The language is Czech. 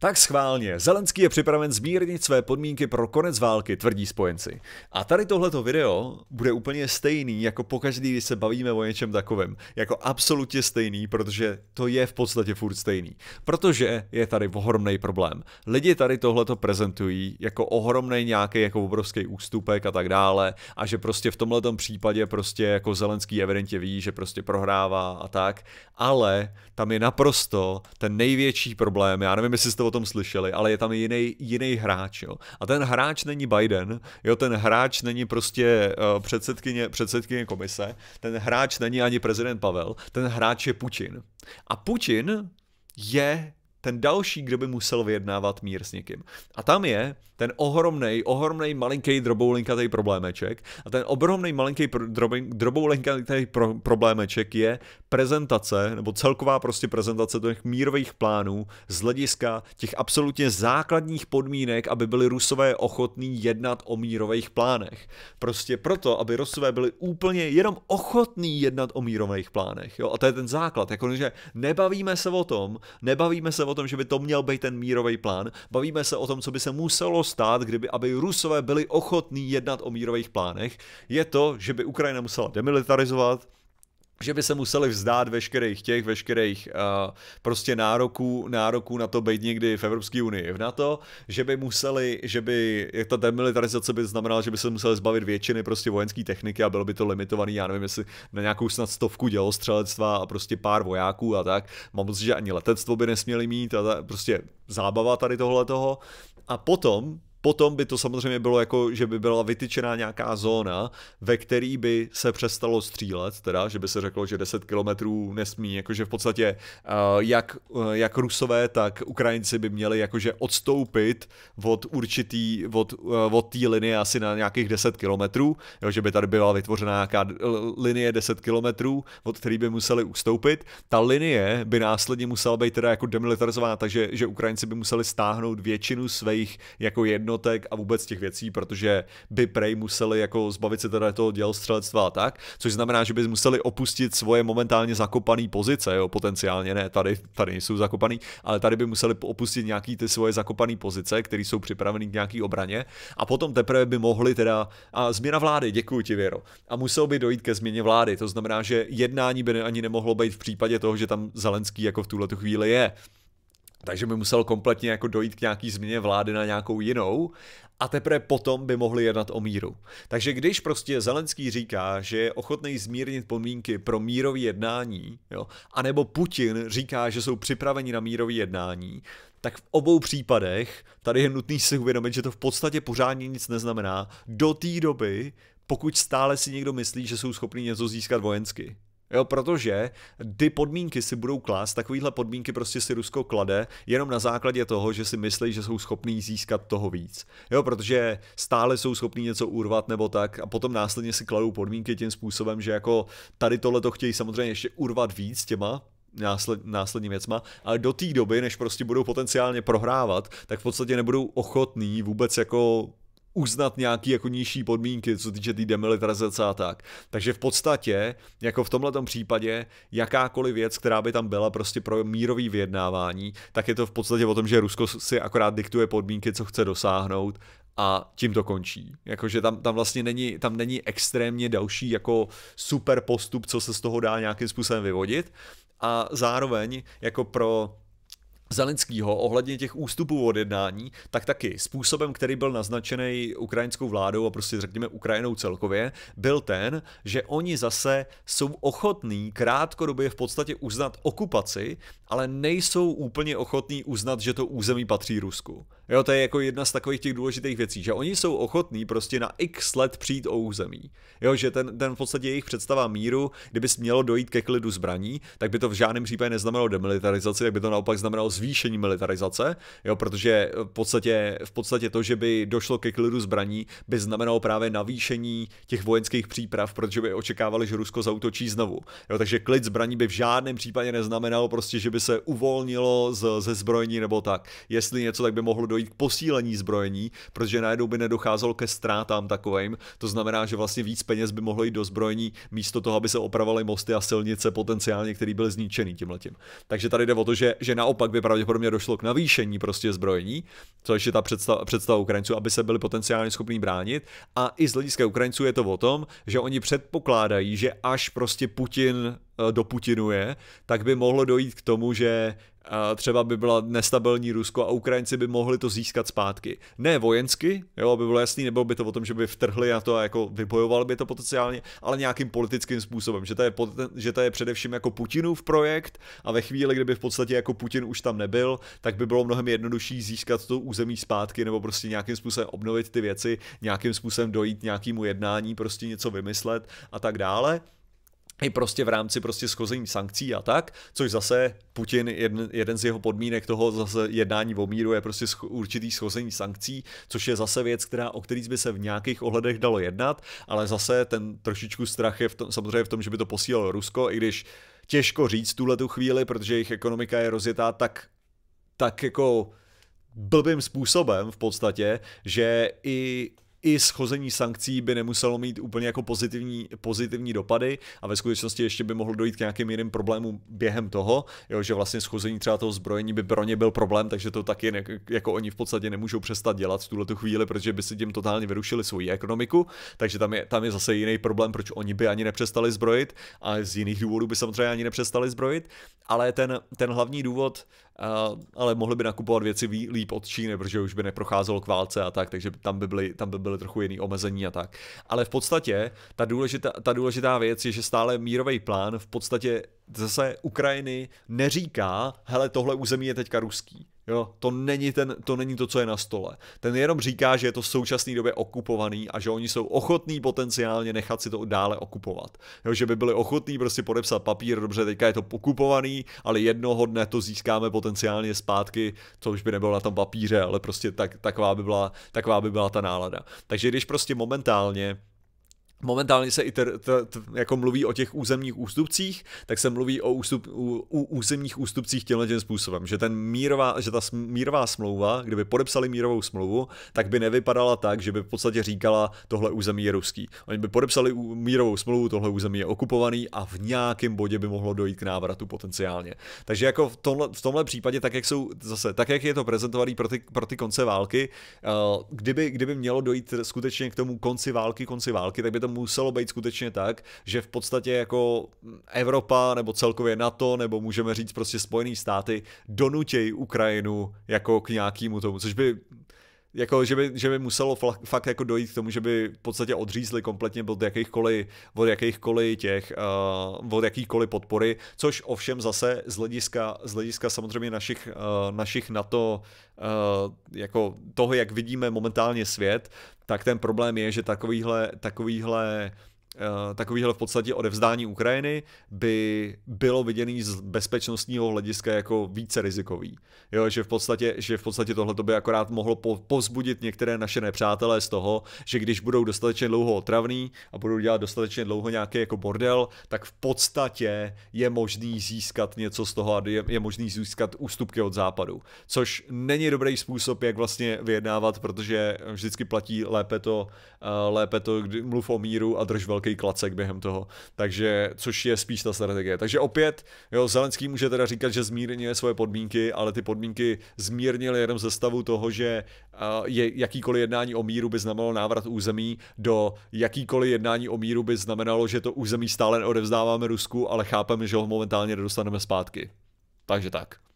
Tak schválně, Zelenský je připraven zmírnit své podmínky pro konec války, tvrdí spojenci. A tady tohleto video bude úplně stejný, jako pokaždý, když se bavíme o něčem takovém. Jako absolutně stejný, protože to je v podstatě furt stejný. Protože je tady ohromný problém. Lidi tady tohleto prezentují jako ohromný nějaký jako obrovský ústupek a tak dále a že prostě v tomhletom případě prostě jako Zelenský evidentně ví, že prostě prohrává a tak, ale tam je naprosto ten největší problém, já nevím, jestli jste o tom slyšeli, ale je tam jiný, jiný hráč. Jo. A ten hráč není Biden, jo, ten hráč není prostě uh, předsedkyně, předsedkyně komise, ten hráč není ani prezident Pavel, ten hráč je Putin. A Putin je ten další, kdo by musel vyjednávat mír s někým. A tam je ten ohromný, ohromný malinký droboulinkatý problémeček. A ten ohromný malinký pro, droboulinkatý pro, problémeček je prezentace, nebo celková prostě prezentace těch mírových plánů z hlediska těch absolutně základních podmínek, aby byli Rusové ochotní jednat o mírových plánech. Prostě proto, aby Rusové byli úplně jenom ochotní jednat o mírových plánech. Jo? A to je ten základ. Jako, že nebavíme se o tom, nebavíme se o tom, že by to měl být ten mírový plán, bavíme se o tom, co by se muselo stát, kdyby, aby Rusové byli ochotní jednat o mírových plánech, je to, že by Ukrajina musela demilitarizovat, že by se museli vzdát veškerých těch, veškerých uh, prostě nároků, nároků na to být někdy v Evropské unii, v NATO, že by museli, že by, jak ta demilitarizace by znamenala, že by se museli zbavit většiny prostě vojenské techniky a bylo by to limitovaný, já nevím, jestli na nějakou snad stovku dělostřelectva a prostě pár vojáků a tak. Mám pocit, že ani letectvo by nesměli mít a ta, prostě zábava tady tohle toho. A potom Potom by to samozřejmě bylo jako, že by byla vytyčená nějaká zóna, ve který by se přestalo střílet, teda, že by se řeklo, že 10 kilometrů nesmí, jakože v podstatě eh, jak, eh, jak Rusové, tak Ukrajinci by měli jakože odstoupit od určitý, od, eh, od té linie asi na nějakých 10 kilometrů, že by tady byla vytvořena nějaká linie 10 kilometrů, od který by museli ustoupit. Ta linie by následně musela být teda jako demilitarizovaná, takže že Ukrajinci by museli stáhnout většinu svých jako jedno jednotek a vůbec těch věcí, protože by Prey museli jako zbavit se teda toho dělostřelectva a tak, což znamená, že by museli opustit svoje momentálně zakopané pozice, jo, potenciálně ne, tady, tady nejsou zakopaný, ale tady by museli opustit nějaký ty svoje zakopané pozice, které jsou připraveny k nějaký obraně a potom teprve by mohli teda, a změna vlády, děkuji ti Věro, a musel by dojít ke změně vlády, to znamená, že jednání by ani nemohlo být v případě toho, že tam Zelenský jako v tuhle chvíli je. Takže by musel kompletně jako dojít k nějaký změně vlády na nějakou jinou a teprve potom by mohli jednat o míru. Takže když prostě Zelenský říká, že je ochotný zmírnit podmínky pro mírový jednání, jo, anebo Putin říká, že jsou připraveni na mírový jednání, tak v obou případech tady je nutný si uvědomit, že to v podstatě pořádně nic neznamená do té doby, pokud stále si někdo myslí, že jsou schopni něco získat vojensky. Jo, protože ty podmínky si budou klást, takovýhle podmínky prostě si Rusko klade jenom na základě toho, že si myslí, že jsou schopní získat toho víc. Jo, protože stále jsou schopní něco urvat nebo tak a potom následně si kladou podmínky tím způsobem, že jako tady tohle to chtějí samozřejmě ještě urvat víc těma násled, následní věcma, ale do té doby, než prostě budou potenciálně prohrávat, tak v podstatě nebudou ochotní vůbec jako uznat nějaký jako nižší podmínky, co týče té tý demilitarizace a tak. Takže v podstatě, jako v tomhle případě, jakákoliv věc, která by tam byla prostě pro mírový vyjednávání, tak je to v podstatě o tom, že Rusko si akorát diktuje podmínky, co chce dosáhnout a tím to končí. Jakože tam, tam vlastně není, tam není extrémně další jako super postup, co se z toho dá nějakým způsobem vyvodit. A zároveň jako pro Zelenskýho ohledně těch ústupů od jednání, tak taky způsobem, který byl naznačený ukrajinskou vládou a prostě řekněme Ukrajinou celkově, byl ten, že oni zase jsou ochotní krátkodobě v podstatě uznat okupaci, ale nejsou úplně ochotní uznat, že to území patří Rusku. Jo, to je jako jedna z takových těch důležitých věcí, že oni jsou ochotní prostě na x let přijít o území. Jo, že ten, ten v podstatě jejich představa míru, kdyby mělo dojít ke klidu zbraní, tak by to v žádném případě neznamenalo demilitarizaci, tak by to naopak znamenalo zvýšení militarizace, jo, protože v podstatě, v podstatě to, že by došlo ke klidu zbraní, by znamenalo právě navýšení těch vojenských příprav, protože by očekávali, že Rusko zautočí znovu. Jo, takže klid zbraní by v žádném případě neznamenalo prostě, že by se uvolnilo z, ze zbrojení nebo tak. Jestli něco, tak by mohlo dojít k posílení zbrojení, protože najednou by nedocházelo ke ztrátám takovým. To znamená, že vlastně víc peněz by mohlo jít do zbrojení místo toho, aby se opravovaly mosty a silnice potenciálně, které byly zničeny tímhletím. Takže tady jde o to, že, že naopak by pravděpodobně došlo k navýšení prostě zbrojení, což je ta představa, představa Ukrajinců, aby se byli potenciálně schopní bránit. A i z hlediska Ukrajinců je to o tom, že oni předpokládají, že až prostě Putin eh, doputinuje, tak by mohlo dojít k tomu, že třeba by byla nestabilní Rusko a Ukrajinci by mohli to získat zpátky. Ne vojensky, jo, aby bylo jasný, nebylo by to o tom, že by vtrhli na to a jako vybojovali by to potenciálně, ale nějakým politickým způsobem, že to je, že to je především jako Putinův projekt a ve chvíli, kdyby v podstatě jako Putin už tam nebyl, tak by bylo mnohem jednodušší získat to území zpátky nebo prostě nějakým způsobem obnovit ty věci, nějakým způsobem dojít nějakému jednání, prostě něco vymyslet a tak dále i prostě v rámci prostě schození sankcí a tak, což zase Putin, jeden, jeden z jeho podmínek toho zase jednání o míru je prostě scho- určitý schození sankcí, což je zase věc, která, o který by se v nějakých ohledech dalo jednat, ale zase ten trošičku strach je v tom, samozřejmě v tom, že by to posílalo Rusko, i když těžko říct tuhle tu chvíli, protože jejich ekonomika je rozjetá tak, tak jako blbým způsobem v podstatě, že i i schození sankcí by nemuselo mít úplně jako pozitivní, pozitivní dopady a ve skutečnosti ještě by mohlo dojít k nějakým jiným problémům během toho, jo, že vlastně schození třeba toho zbrojení by pro ně byl problém, takže to taky ne, jako oni v podstatě nemůžou přestat dělat v tuhle tu chvíli, protože by si tím totálně vyrušili svoji ekonomiku, takže tam je, tam je zase jiný problém, proč oni by ani nepřestali zbrojit a z jiných důvodů by samozřejmě ani nepřestali zbrojit, ale ten, ten hlavní důvod, uh, ale mohli by nakupovat věci líp od Číny, protože už by neprocházelo k válce a tak, takže tam by byly, tam by byly byly trochu jiný omezení a tak. Ale v podstatě ta důležitá, ta důležitá věc je, že stále mírový plán v podstatě zase Ukrajiny neříká, hele, tohle území je teďka ruský. Jo, to není, ten, to není to, co je na stole. Ten jenom říká, že je to v současné době okupovaný a že oni jsou ochotní potenciálně nechat si to dále okupovat. Jo, že by byli ochotní prostě podepsat papír, dobře, teďka je to okupovaný, ale jednoho dne to získáme potenciálně zpátky, co už by nebylo na tom papíře, ale prostě tak, taková, by byla, taková by byla ta nálada. Takže když prostě momentálně Momentálně se i ter, ter, ter, jako mluví o těch územních ústupcích, tak se mluví o ústup, u, u, územních ústupcích tímhle tím způsobem, že ten mírová, že ta mírová smlouva, kdyby podepsali mírovou smlouvu, tak by nevypadala tak, že by v podstatě říkala tohle území je ruský. Oni by podepsali mírovou smlouvu, tohle území je okupovaný a v nějakém bodě by mohlo dojít k návratu potenciálně. Takže jako v tomhle, v tomhle případě, tak jak jsou zase, tak jak je to prezentovaný pro ty, pro ty konce války, eh, kdyby, kdyby mělo dojít skutečně k tomu konci války, konci války, tak by to to muselo být skutečně tak, že v podstatě jako Evropa nebo celkově NATO nebo můžeme říct prostě Spojený státy donutějí Ukrajinu jako k nějakému tomu, což by jako, že by, že by muselo fakt jako dojít k tomu, že by v podstatě odřízli kompletně od jakýchkoliv, od jakýchkoliv těch, uh, od jakýkoliv podpory, což ovšem zase z hlediska, z hlediska samozřejmě našich, uh, našich NATO, uh, jako toho, jak vidíme momentálně svět, tak ten problém je, že takovýhle, takovýhle Eh, takovýhle v podstatě odevzdání Ukrajiny by bylo viděný z bezpečnostního hlediska jako více rizikový. Jo, že v podstatě, že v podstatě tohle by akorát mohlo povzbudit některé naše nepřátelé z toho, že když budou dostatečně dlouho otravní a budou dělat dostatečně dlouho nějaký jako bordel, tak v podstatě je možný získat něco z toho a je, je možný získat ústupky od západu. Což není dobrý způsob, jak vlastně vyjednávat, protože vždycky platí lépe to, eh, lépe to mluv o míru a drž velký velký klacek během toho, takže, což je spíš ta strategie. Takže opět, jo, Zelenský může teda říkat, že zmírnil svoje podmínky, ale ty podmínky zmírnil jenom ze stavu toho, že uh, je, jakýkoliv jednání o míru by znamenalo návrat území, do jakýkoliv jednání o míru by znamenalo, že to území stále neodevzdáváme Rusku, ale chápeme, že ho momentálně nedostaneme zpátky. Takže tak.